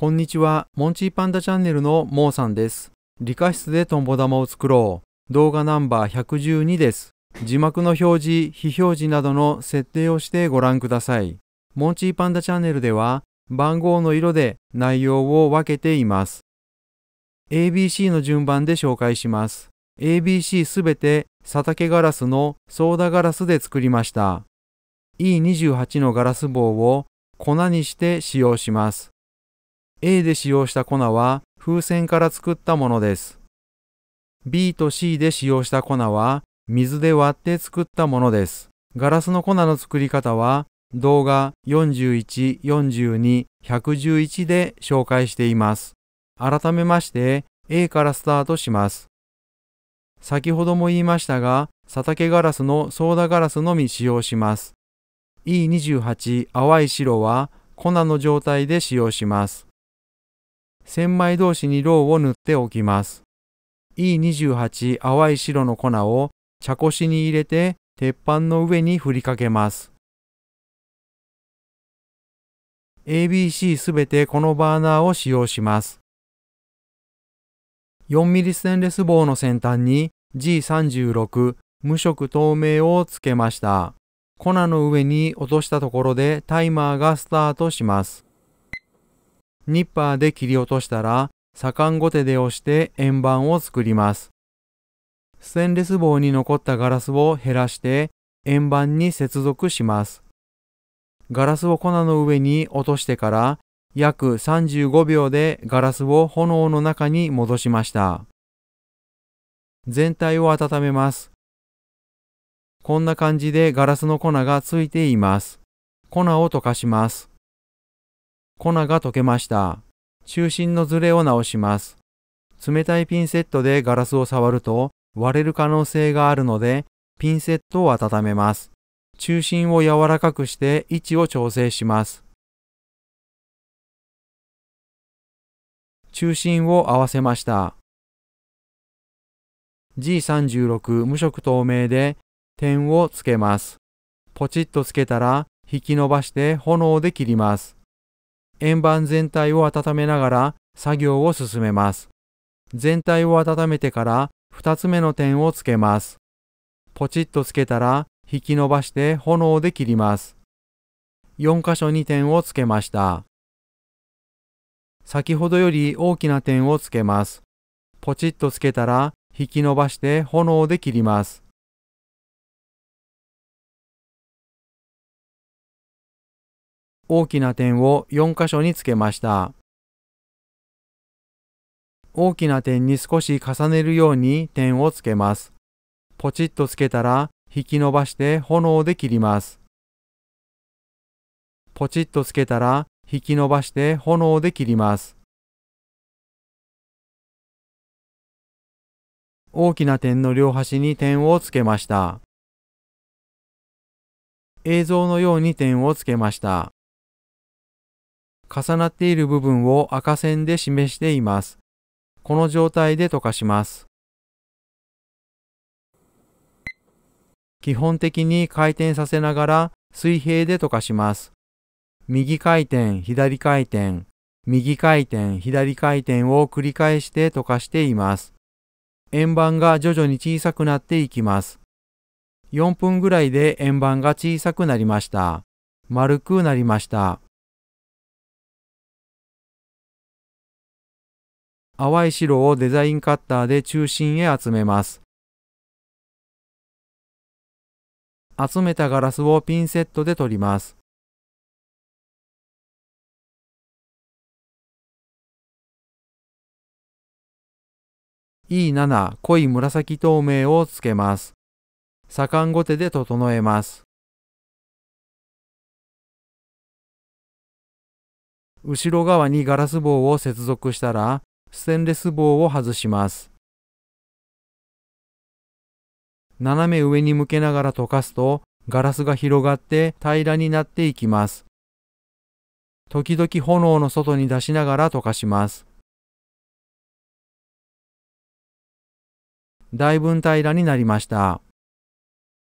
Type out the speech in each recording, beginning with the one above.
こんにちは、モンチーパンダチャンネルのモーさんです。理科室でトンボ玉を作ろう。動画ナンバー112です。字幕の表示、非表示などの設定をしてご覧ください。モンチーパンダチャンネルでは、番号の色で内容を分けています。ABC の順番で紹介します。ABC すべて佐竹ガラスのソーダガラスで作りました。E28 のガラス棒を粉にして使用します。A で使用した粉は風船から作ったものです。B と C で使用した粉は水で割って作ったものです。ガラスの粉の作り方は動画41、42、111で紹介しています。改めまして A からスタートします。先ほども言いましたが、佐竹ガラスのソーダガラスのみ使用します。E28 淡い白は粉の状態で使用します。千枚同士にろうを塗っておきます。E28 淡い白の粉を茶こしに入れて鉄板の上に振りかけます。ABC すべてこのバーナーを使用します。4ミリステンレス棒の先端に G36 無色透明をつけました。粉の上に落としたところでタイマーがスタートします。ニッパーで切り落としたら、左官ごてで押して円盤を作ります。ステンレス棒に残ったガラスを減らして円盤に接続します。ガラスを粉の上に落としてから約35秒でガラスを炎の中に戻しました。全体を温めます。こんな感じでガラスの粉がついています。粉を溶かします。粉が溶けました。中心のズレを直します。冷たいピンセットでガラスを触ると割れる可能性があるので、ピンセットを温めます。中心を柔らかくして位置を調整します。中心を合わせました。G36 無色透明で点をつけます。ポチッとつけたら引き伸ばして炎で切ります。円盤全体を温めながら作業を進めます。全体を温めてから2つ目の点をつけます。ポチッとつけたら引き伸ばして炎で切ります。4箇所に点をつけました。先ほどより大きな点をつけます。ポチッとつけたら引き伸ばして炎で切ります。大きな点を4箇所につけました。大きな点に少し重ねるように点をつけます。ポチッとつけたら引き伸ばして炎で切ります。ポチッとつけたら引き伸ばして炎で切ります。大きな点の両端に点をつけました。映像のように点をつけました。重なっている部分を赤線で示しています。この状態で溶かします。基本的に回転させながら水平で溶かします。右回転、左回転、右回転、左回転を繰り返して溶かしています。円盤が徐々に小さくなっていきます。4分ぐらいで円盤が小さくなりました。丸くなりました。淡い白をデザインカッターで中心へ集めます。集めたガラスをピンセットで取ります。E7 濃い紫透明をつけます。左官後手で整えます。後ろ側にガラス棒を接続したら、ステンレス棒を外します。斜め上に向けながら溶かすとガラスが広がって平らになっていきます。時々炎の外に出しながら溶かします。だいぶん平らになりました。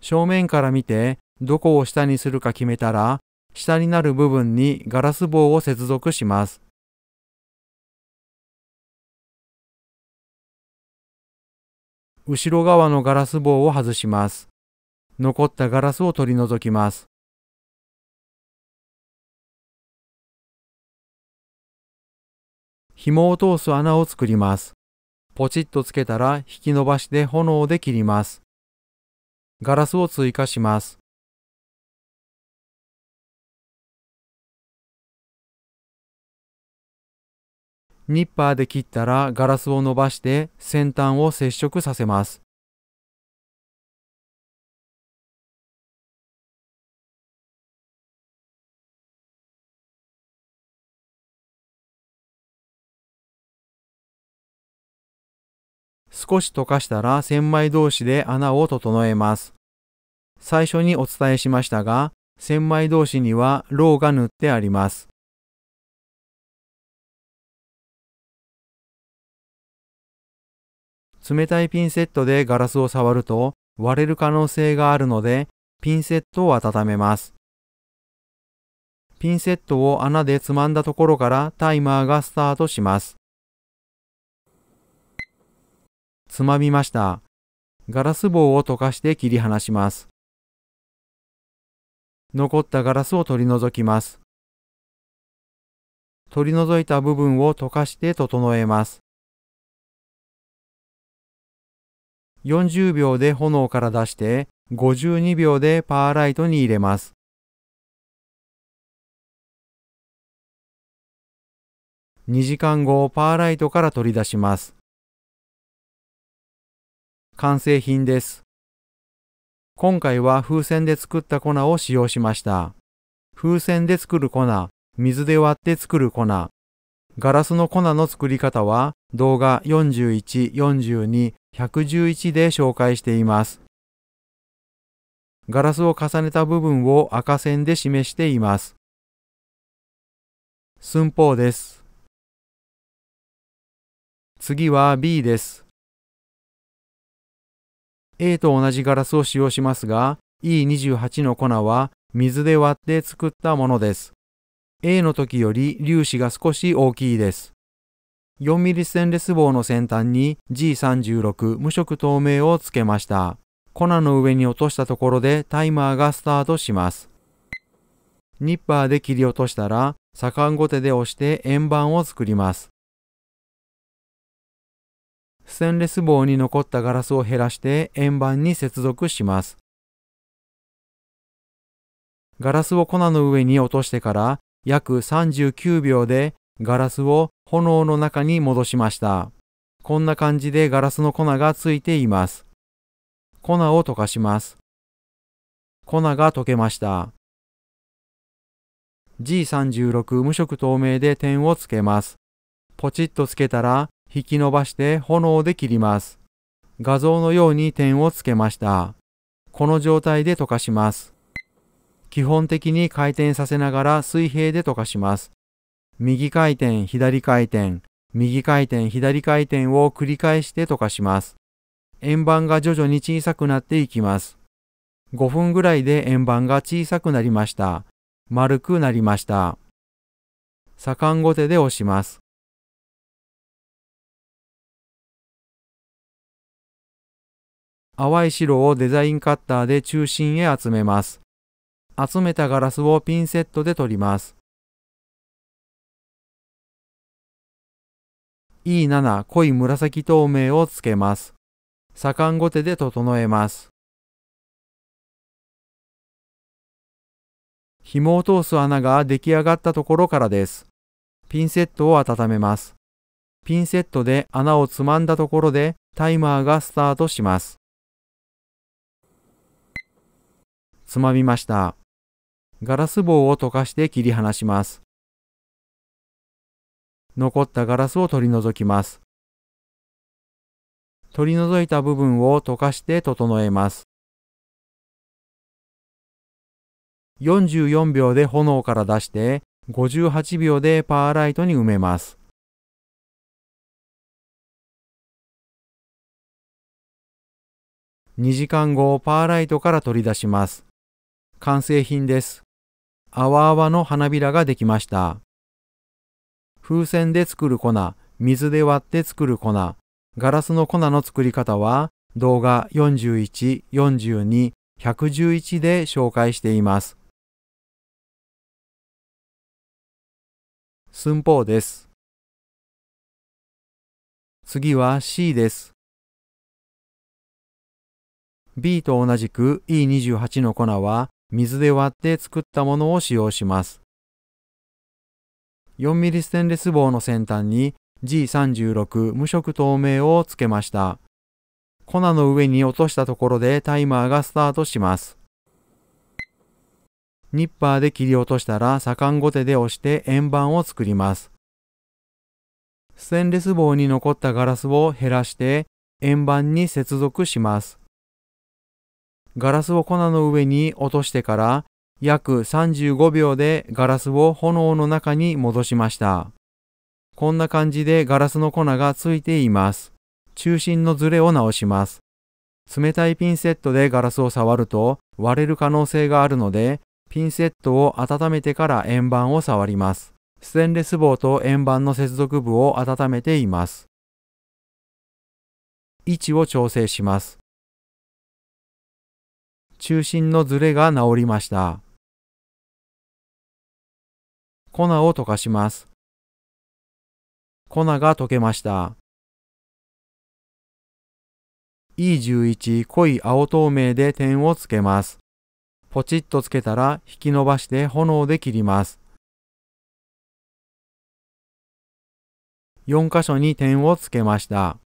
正面から見てどこを下にするか決めたら下になる部分にガラス棒を接続します。後ろ側のガラス棒を外します。残ったガラスを取り除きます。紐を通す穴を作ります。ポチッとつけたら引き伸ばして炎で切ります。ガラスを追加します。ニッパーで切ったらガラスを伸ばして先端を接触させます。少し溶かしたら千枚同士で穴を整えます。最初にお伝えしましたが、千枚同士にはロウが塗ってあります。冷たいピンセットでガラスを触ると割れる可能性があるので、ピンセットを温めます。ピンセットを穴でつまんだところからタイマーがスタートします。つまみました。ガラス棒を溶かして切り離します。残ったガラスを取り除きます。取り除いた部分を溶かして整えます。40秒で炎から出して、52秒でパーライトに入れます。2時間後、パーライトから取り出します。完成品です。今回は風船で作った粉を使用しました。風船で作る粉、水で割って作る粉、ガラスの粉の作り方は動画41、42、111で紹介しています。ガラスを重ねた部分を赤線で示しています。寸法です。次は B です。A と同じガラスを使用しますが、E28 の粉は水で割って作ったものです。A の時より粒子が少し大きいです。4ミリステンレス棒の先端に G36 無色透明をつけました。粉の上に落としたところでタイマーがスタートします。ニッパーで切り落としたら、左官ご手で押して円盤を作ります。ステンレス棒に残ったガラスを減らして円盤に接続します。ガラスを粉の上に落としてから約39秒でガラスを炎の中に戻しました。こんな感じでガラスの粉がついています。粉を溶かします。粉が溶けました。G36 無色透明で点をつけます。ポチッとつけたら引き伸ばして炎で切ります。画像のように点をつけました。この状態で溶かします。基本的に回転させながら水平で溶かします。右回転、左回転、右回転、左回転を繰り返して溶かします。円盤が徐々に小さくなっていきます。5分ぐらいで円盤が小さくなりました。丸くなりました。左官後手で押します。淡い白をデザインカッターで中心へ集めます。集めたガラスをピンセットで取ります。E7 濃い紫透明をつけます。左官後手で整えます。紐を通す穴が出来上がったところからです。ピンセットを温めます。ピンセットで穴をつまんだところでタイマーがスタートします。つまみました。ガラス棒を溶かして切り離します。残ったガラスを取り除きます。取り除いた部分を溶かして整えます。44秒で炎から出して、58秒でパーライトに埋めます。2時間後、パーライトから取り出します。完成品です。あわあわの花びらができました。風船で作る粉、水で割って作る粉、ガラスの粉の作り方は動画41、42、111で紹介しています。寸法です。次は C です。B と同じく E28 の粉は水で割って作ったものを使用します。4ミリステンレス棒の先端に G36 無色透明をつけました。粉の上に落としたところでタイマーがスタートします。ニッパーで切り落としたら左官後手で押して円盤を作ります。ステンレス棒に残ったガラスを減らして円盤に接続します。ガラスを粉の上に落としてから約35秒でガラスを炎の中に戻しました。こんな感じでガラスの粉がついています。中心のズレを直します。冷たいピンセットでガラスを触ると割れる可能性があるので、ピンセットを温めてから円盤を触ります。ステンレス棒と円盤の接続部を温めています。位置を調整します。中心のズレが直りました。粉を溶かします。粉が溶けました。E11 濃い青透明で点をつけます。ポチッとつけたら引き伸ばして炎で切ります。4箇所に点をつけました。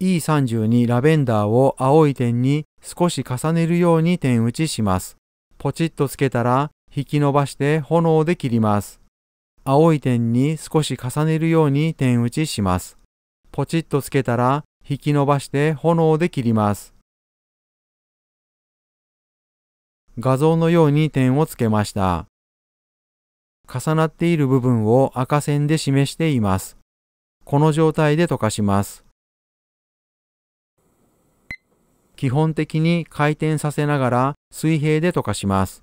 E32 ラベンダーを青い点に少し重ねるように点打ちします。ポチッとつけたら引き伸ばして炎で切ります。青い点に少し重ねるように点打ちします。ポチッとつけたら引き伸ばして炎で切ります。画像のように点をつけました。重なっている部分を赤線で示しています。この状態で溶かします。基本的に回転させながら水平で溶かします。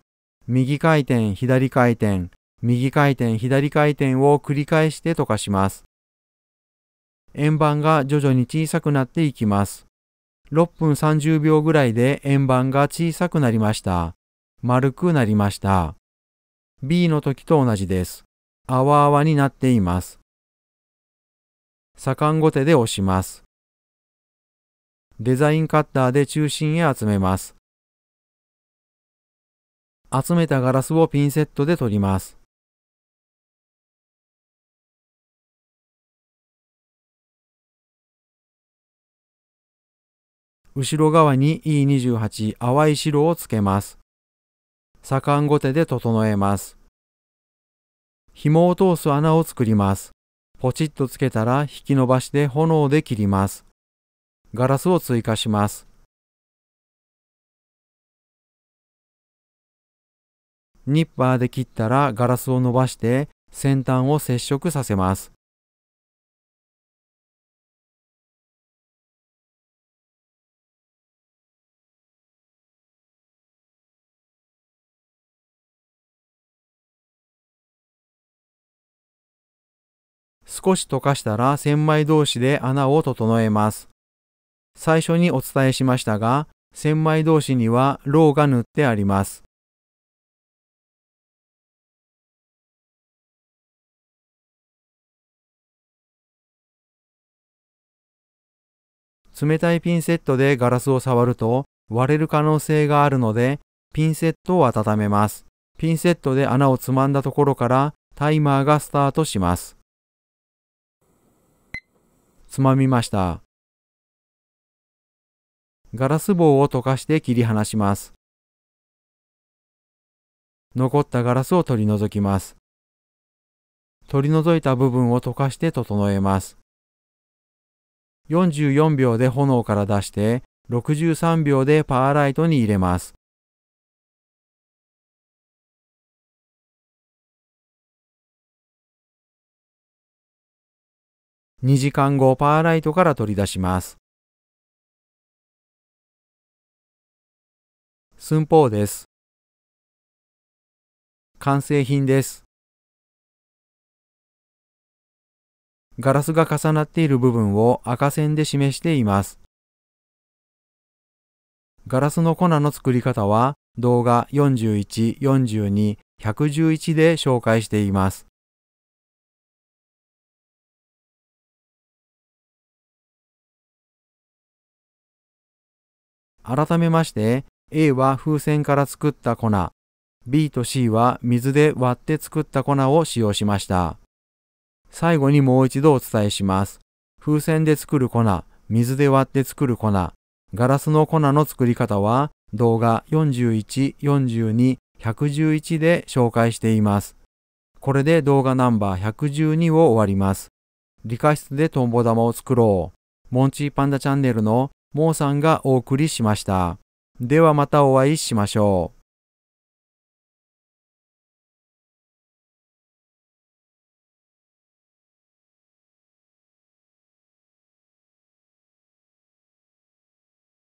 右回転、左回転、右回転、左回転を繰り返して溶かします。円盤が徐々に小さくなっていきます。6分30秒ぐらいで円盤が小さくなりました。丸くなりました。B の時と同じです。あわあわになっています。左官後手で押します。デザインカッターで中心へ集めます。集めたガラスをピンセットで取ります。後ろ側に E28 淡い白をつけます。左官後手で整えます。紐を通す穴を作ります。ポチッとつけたら引き伸ばして炎で切ります。ガラスを追加します。ニッパーで切ったらガラスを伸ばして先端を接触させます。少し溶かしたら千枚同士で穴を整えます。最初にお伝えしましたが、千枚同士にはロウが塗ってあります。冷たいピンセットでガラスを触ると割れる可能性があるので、ピンセットを温めます。ピンセットで穴をつまんだところからタイマーがスタートします。つまみました。ガラス棒を溶かして切り離します。残ったガラスを取り除きます。取り除いた部分を溶かして整えます。44秒で炎から出して、63秒でパワーライトに入れます。2時間後、パワーライトから取り出します。寸法です。完成品です。ガラスが重なっている部分を赤線で示しています。ガラスの粉の作り方は動画41、42、111で紹介しています。改めまして A は風船から作った粉 B と C は水で割って作った粉を使用しました。最後にもう一度お伝えします。風船で作る粉、水で割って作る粉、ガラスの粉の作り方は動画41、42、111で紹介しています。これで動画ナンバー112を終わります。理科室でトンボ玉を作ろう。モンチーパンダチャンネルのモーさんがお送りしました。ではまたお会いしましょう。